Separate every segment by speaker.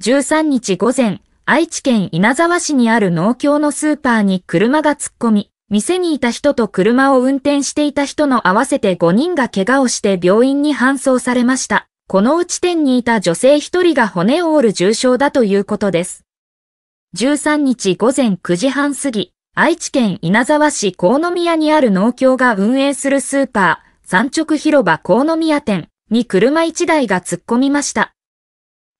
Speaker 1: 13日午前、愛知県稲沢市にある農協のスーパーに車が突っ込み、店にいた人と車を運転していた人の合わせて5人が怪我をして病院に搬送されました。このうち店にいた女性1人が骨を折る重傷だということです。13日午前9時半過ぎ、愛知県稲沢市河宮にある農協が運営するスーパー、産直広場河宮店に車1台が突っ込みました。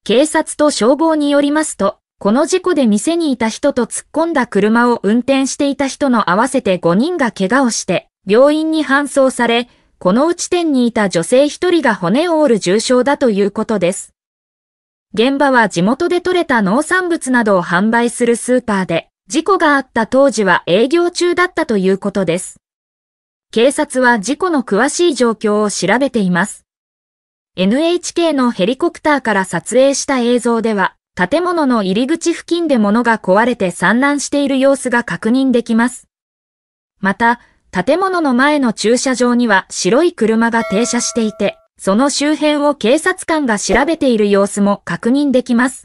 Speaker 1: 警察と消防によりますと、この事故で店にいた人と突っ込んだ車を運転していた人の合わせて5人が怪我をして、病院に搬送され、このうち店にいた女性1人が骨を折る重傷だということです。現場は地元で採れた農産物などを販売するスーパーで、事故があった当時は営業中だったということです。警察は事故の詳しい状況を調べています。NHK のヘリコプターから撮影した映像では、建物の入り口付近で物が壊れて散乱している様子が確認できます。また、建物の前の駐車場には白い車が停車していて、その周辺を警察官が調べている様子も確認できます。